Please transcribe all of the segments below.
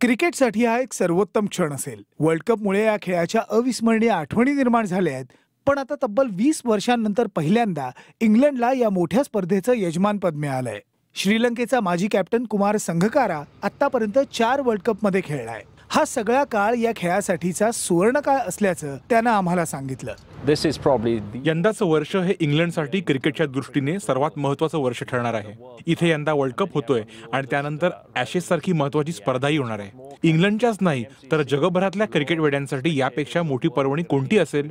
क्रिकेटसाठी हा एक सर्वोत्तम क्षण असेल वर्ल्ड कपमुळे या खेळाच्या अविस्मरणीय आठवणी निर्माण झाल्या आहेत पण आता तब्बल वीस वर्षांनंतर पहिल्यांदा इंग्लंडला या मोठ्या स्पर्धेचं यजमानपद मिळालंय श्रीलंकेचा माजी कॅप्टन कुमार संघकारा आतापर्यंत चार वर्ल्ड मध्ये खेळलाय हा सगळा काळ या खेळासाठीचा सुवर्णकाळ असल्याचं त्यानं आम्हाला सांगितलं यंदाचं वर्ष हे इंग्लंडसाठी क्रिकेटच्या दृष्टीने सर्वात महत्वाचं वर्ष ठरणार आहे इथे यंदा वर्ल्ड कप होतोय आणि त्यानंतर ऍशेस सारखी महत्वाची स्पर्धाही होणार आहे इंग्लंडच्याच नाही तर जगभरातल्या क्रिकेट वेड्यांसाठी यापेक्षा मोठी पर्वणी कोणती असेल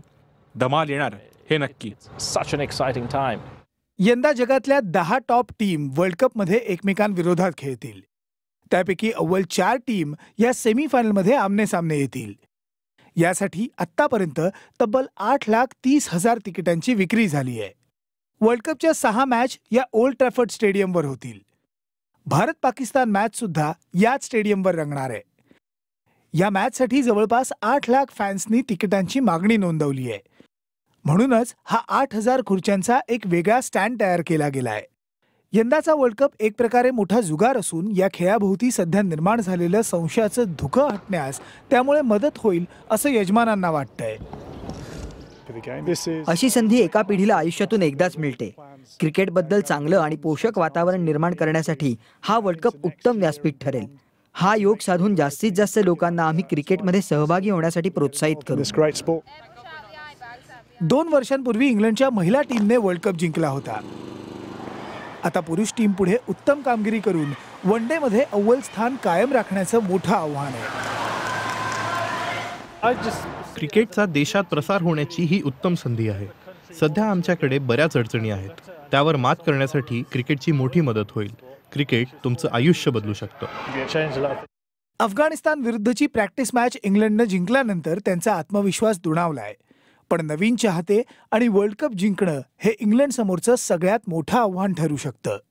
दमाल येणार हे नक्की सच अन एक्साइटिंग टाइम यंदा जगातल्या दहा टॉप टीम वर्ल्ड कप मध्ये एकमेकांविरोधात खेळतील त्यापैकी अव्वल चार टीम या सेमीफायनलमध्ये आमने सामने येतील यासाठी आत्तापर्यंत तब्बल आठ लाख तीस हजार तिकिटांची विक्री झाली आहे वर्ल्ड कपच्या सहा मॅच या ओल्ड ट्रॅफर्ड स्टेडियमवर होतील भारत पाकिस्तान मॅच सुद्धा याच स्टेडियमवर रंगणार आहे या मॅचसाठी जवळपास आठ लाख फॅन्सनी तिकिटांची मागणी नोंदवली आहे म्हणूनच हा आठ हजार खुर्च्यांचा एक वेगळा स्टँड तयार केला गेला आहे यंदाचा वर्ल्ड कप एक प्रकारे मोठा जुगार असून या खेळाभोवती सध्या निर्माण झालेलं संशयाचं धुकं हटण्यास त्यामुळे मदत होईल असं यजमानांना वाटतंय अशी संधी एका पिढीला आयुष्यातून एकदाच मिळते क्रिकेटबद्दल चांगलं आणि पोषक वातावरण निर्माण करण्यासाठी हा वर्ल्ड कप उत्तम व्यासपीठ ठरेल हा योग साधून जास्तीत जास्त लोकांना आम्ही क्रिकेटमध्ये सहभागी होण्यासाठी प्रोत्साहित करू दोन वर्षांपूर्वी इंग्लंडच्या महिला टीमने वर्ल्ड कप जिंकला होता आता पुरुष टीम पुढे उत्तम कामगिरी करून वन डे मध्ये अव्वल स्थान कायम राखण्याचं मोठं आव्हान आहे क्रिकेटचा देशात प्रसार होण्याची ही उत्तम संधी आहे सध्या आमच्याकडे बऱ्याच अडचणी आहेत त्यावर मात करण्यासाठी क्रिकेटची मोठी मदत होईल क्रिकेट तुमचं आयुष्य बदलू शकतं अफगाणिस्तान विरुद्धची प्रॅक्टिस मॅच इंग्लंडनं जिंकल्यानंतर त्यांचा आत्मविश्वास दुणावला आहे पण नवीन चाहते आणि वर्ल्ड कप जिंकणं हे इंग्लंडसमोरचं सगळ्यात मोठं आव्हान ठरू शकतं